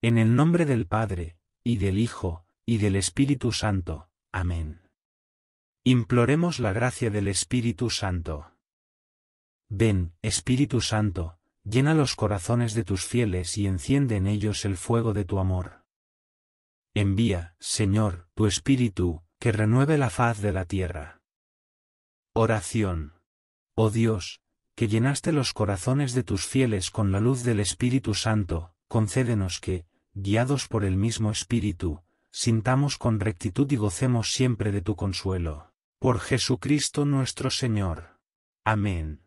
En el nombre del Padre, y del Hijo, y del Espíritu Santo. Amén. Imploremos la gracia del Espíritu Santo. Ven, Espíritu Santo, llena los corazones de tus fieles y enciende en ellos el fuego de tu amor. Envía, Señor, tu Espíritu, que renueve la faz de la tierra. Oración. Oh Dios, que llenaste los corazones de tus fieles con la luz del Espíritu Santo, concédenos que, guiados por el mismo Espíritu, sintamos con rectitud y gocemos siempre de tu consuelo. Por Jesucristo nuestro Señor. Amén.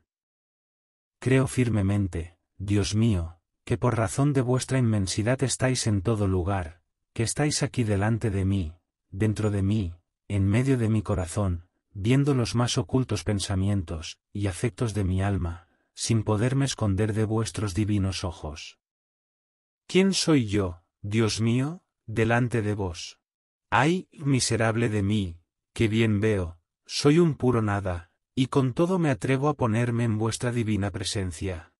Creo firmemente, Dios mío, que por razón de vuestra inmensidad estáis en todo lugar, que estáis aquí delante de mí, dentro de mí, en medio de mi corazón, viendo los más ocultos pensamientos y afectos de mi alma, sin poderme esconder de vuestros divinos ojos. ¿Quién soy yo, Dios mío, delante de vos? Ay, miserable de mí, que bien veo, soy un puro nada, y con todo me atrevo a ponerme en vuestra divina presencia.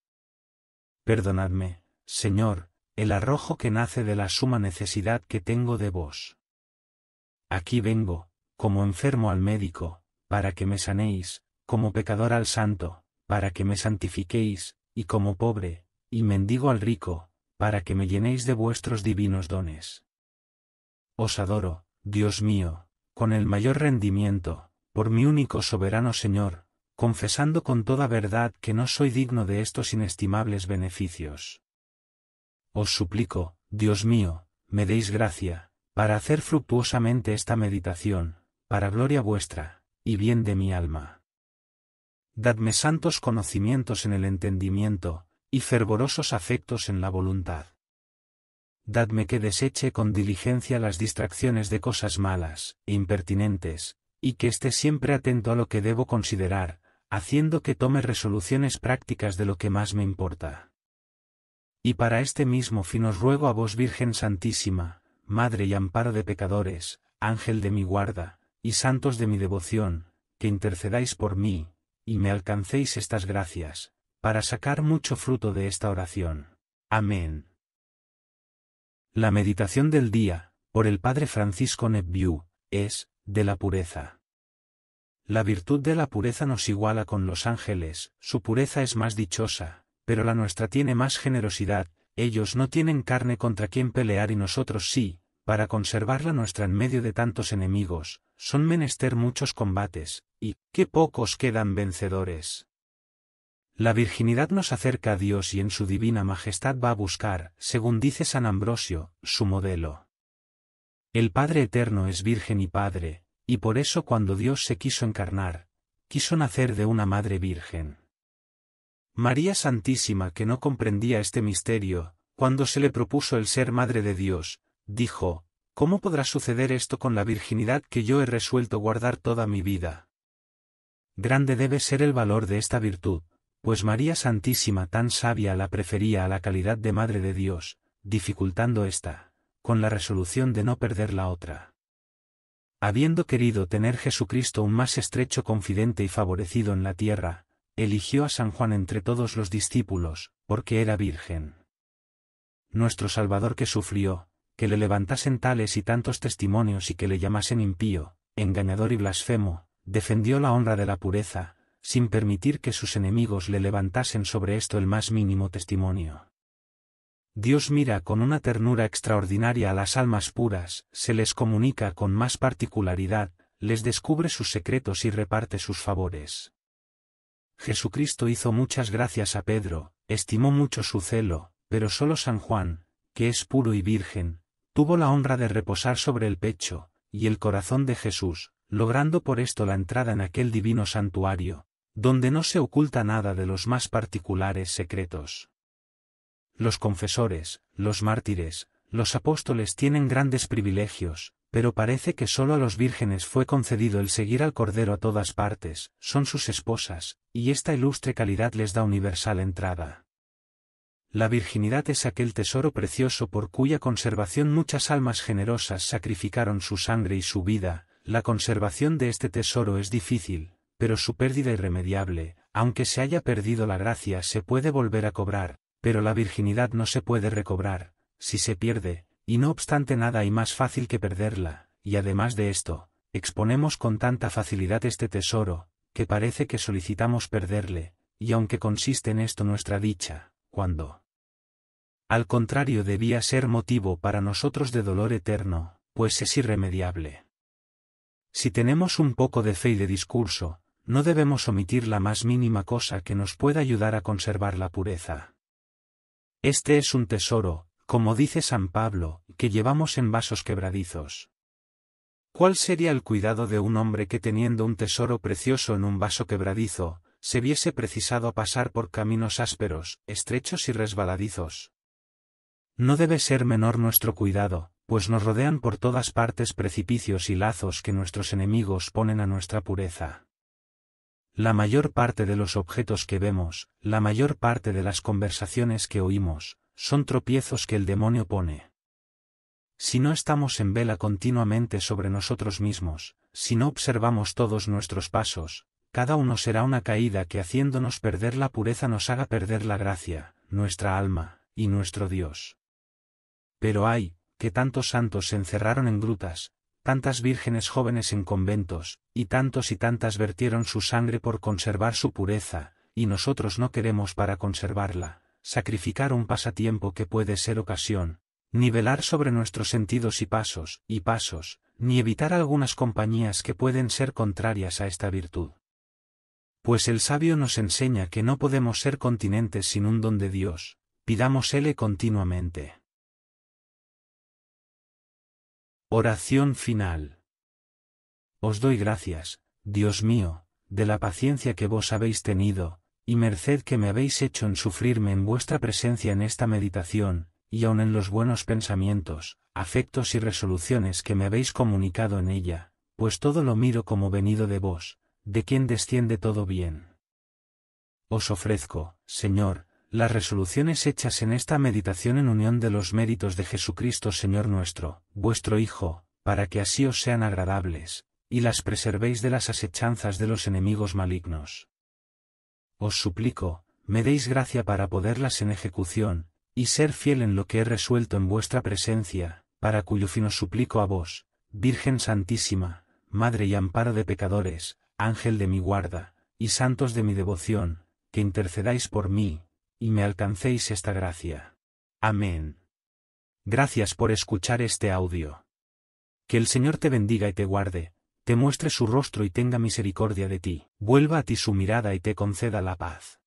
Perdonadme, Señor, el arrojo que nace de la suma necesidad que tengo de vos. Aquí vengo, como enfermo al médico, para que me sanéis, como pecador al santo, para que me santifiquéis, y como pobre, y mendigo al rico, para que me llenéis de vuestros divinos dones. Os adoro, Dios mío, con el mayor rendimiento, por mi único soberano Señor, confesando con toda verdad que no soy digno de estos inestimables beneficios. Os suplico, Dios mío, me deis gracia, para hacer fructuosamente esta meditación, para gloria vuestra, y bien de mi alma. Dadme santos conocimientos en el entendimiento, y fervorosos afectos en la voluntad. Dadme que deseche con diligencia las distracciones de cosas malas, e impertinentes, y que esté siempre atento a lo que debo considerar, haciendo que tome resoluciones prácticas de lo que más me importa. Y para este mismo fin os ruego a vos Virgen Santísima, Madre y Amparo de pecadores, Ángel de mi guarda, y santos de mi devoción, que intercedáis por mí, y me alcancéis estas gracias, para sacar mucho fruto de esta oración. Amén. La meditación del día, por el Padre Francisco Nebbiu, es, de la pureza. La virtud de la pureza nos iguala con los ángeles, su pureza es más dichosa, pero la nuestra tiene más generosidad, ellos no tienen carne contra quien pelear y nosotros sí, para conservar la nuestra en medio de tantos enemigos, son menester muchos combates, y qué pocos quedan vencedores. La virginidad nos acerca a Dios y en su divina majestad va a buscar, según dice San Ambrosio, su modelo. El Padre Eterno es Virgen y Padre, y por eso cuando Dios se quiso encarnar, quiso nacer de una Madre Virgen. María Santísima, que no comprendía este misterio, cuando se le propuso el ser Madre de Dios, dijo, ¿Cómo podrá suceder esto con la virginidad que yo he resuelto guardar toda mi vida? Grande debe ser el valor de esta virtud, pues María Santísima tan sabia la prefería a la calidad de Madre de Dios, dificultando esta, con la resolución de no perder la otra. Habiendo querido tener Jesucristo un más estrecho confidente y favorecido en la tierra, eligió a San Juan entre todos los discípulos, porque era virgen. Nuestro Salvador que sufrió, que le levantasen tales y tantos testimonios y que le llamasen impío, engañador y blasfemo, defendió la honra de la pureza, sin permitir que sus enemigos le levantasen sobre esto el más mínimo testimonio. Dios mira con una ternura extraordinaria a las almas puras, se les comunica con más particularidad, les descubre sus secretos y reparte sus favores. Jesucristo hizo muchas gracias a Pedro, estimó mucho su celo, pero solo San Juan, que es puro y virgen, tuvo la honra de reposar sobre el pecho, y el corazón de Jesús, logrando por esto la entrada en aquel divino santuario, donde no se oculta nada de los más particulares secretos. Los confesores, los mártires, los apóstoles tienen grandes privilegios, pero parece que solo a los vírgenes fue concedido el seguir al Cordero a todas partes, son sus esposas, y esta ilustre calidad les da universal entrada. La virginidad es aquel tesoro precioso por cuya conservación muchas almas generosas sacrificaron su sangre y su vida, la conservación de este tesoro es difícil, pero su pérdida irremediable, aunque se haya perdido la gracia se puede volver a cobrar, pero la virginidad no se puede recobrar, si se pierde, y no obstante nada hay más fácil que perderla, y además de esto, exponemos con tanta facilidad este tesoro, que parece que solicitamos perderle, y aunque consiste en esto nuestra dicha, cuando al contrario debía ser motivo para nosotros de dolor eterno, pues es irremediable. Si tenemos un poco de fe y de discurso, no debemos omitir la más mínima cosa que nos pueda ayudar a conservar la pureza. Este es un tesoro, como dice San Pablo, que llevamos en vasos quebradizos. ¿Cuál sería el cuidado de un hombre que teniendo un tesoro precioso en un vaso quebradizo, se viese precisado a pasar por caminos ásperos, estrechos y resbaladizos? No debe ser menor nuestro cuidado, pues nos rodean por todas partes precipicios y lazos que nuestros enemigos ponen a nuestra pureza. La mayor parte de los objetos que vemos, la mayor parte de las conversaciones que oímos, son tropiezos que el demonio pone. Si no estamos en vela continuamente sobre nosotros mismos, si no observamos todos nuestros pasos, cada uno será una caída que haciéndonos perder la pureza nos haga perder la gracia, nuestra alma, y nuestro Dios. Pero hay, que tantos santos se encerraron en grutas, tantas vírgenes jóvenes en conventos, y tantos y tantas vertieron su sangre por conservar su pureza, y nosotros no queremos para conservarla, sacrificar un pasatiempo que puede ser ocasión, ni velar sobre nuestros sentidos y pasos, y pasos, ni evitar algunas compañías que pueden ser contrarias a esta virtud. Pues el sabio nos enseña que no podemos ser continentes sin un don de Dios, pidámosle continuamente. Oración final. Os doy gracias, Dios mío, de la paciencia que vos habéis tenido, y merced que me habéis hecho en sufrirme en vuestra presencia en esta meditación, y aun en los buenos pensamientos, afectos y resoluciones que me habéis comunicado en ella, pues todo lo miro como venido de vos, de quien desciende todo bien. Os ofrezco, Señor, las resoluciones hechas en esta meditación en unión de los méritos de Jesucristo Señor nuestro, vuestro Hijo, para que así os sean agradables, y las preservéis de las asechanzas de los enemigos malignos. Os suplico, me deis gracia para poderlas en ejecución, y ser fiel en lo que he resuelto en vuestra presencia, para cuyo fin os suplico a vos, Virgen Santísima, Madre y Amparo de pecadores, Ángel de mi guarda, y santos de mi devoción, que intercedáis por mí, y me alcancéis esta gracia. Amén. Gracias por escuchar este audio. Que el Señor te bendiga y te guarde, te muestre su rostro y tenga misericordia de ti, vuelva a ti su mirada y te conceda la paz.